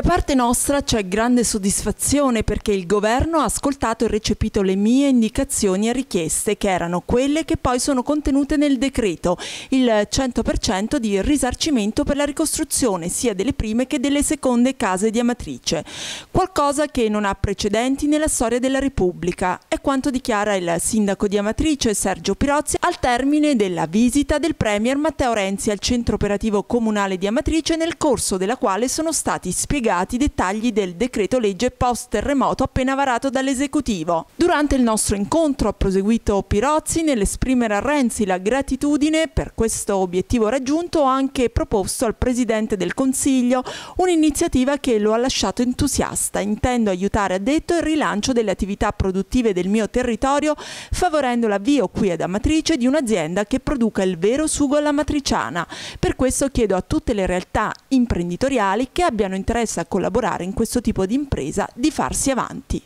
Da parte nostra c'è grande soddisfazione perché il governo ha ascoltato e recepito le mie indicazioni e richieste che erano quelle che poi sono contenute nel decreto, il 100% di risarcimento per la ricostruzione sia delle prime che delle seconde case di Amatrice, qualcosa che non ha precedenti nella storia della Repubblica, è quanto dichiara il sindaco di Amatrice Sergio Pirozzi al termine della visita del Premier Matteo Renzi al centro operativo comunale di Amatrice nel corso della quale sono stati spiegati i dettagli del decreto legge post terremoto appena varato dall'esecutivo. Durante il nostro incontro ha proseguito Pirozzi nell'esprimere a Renzi la gratitudine per questo obiettivo raggiunto ha anche proposto al Presidente del Consiglio un'iniziativa che lo ha lasciato entusiasta. Intendo aiutare, ha detto, il rilancio delle attività produttive del mio territorio favorendo l'avvio qui ad Amatrice di un'azienda che produca il vero sugo alla matriciana. Per questo chiedo a tutte le realtà imprenditoriali che abbiano interesse a collaborare in questo tipo di impresa di farsi avanti.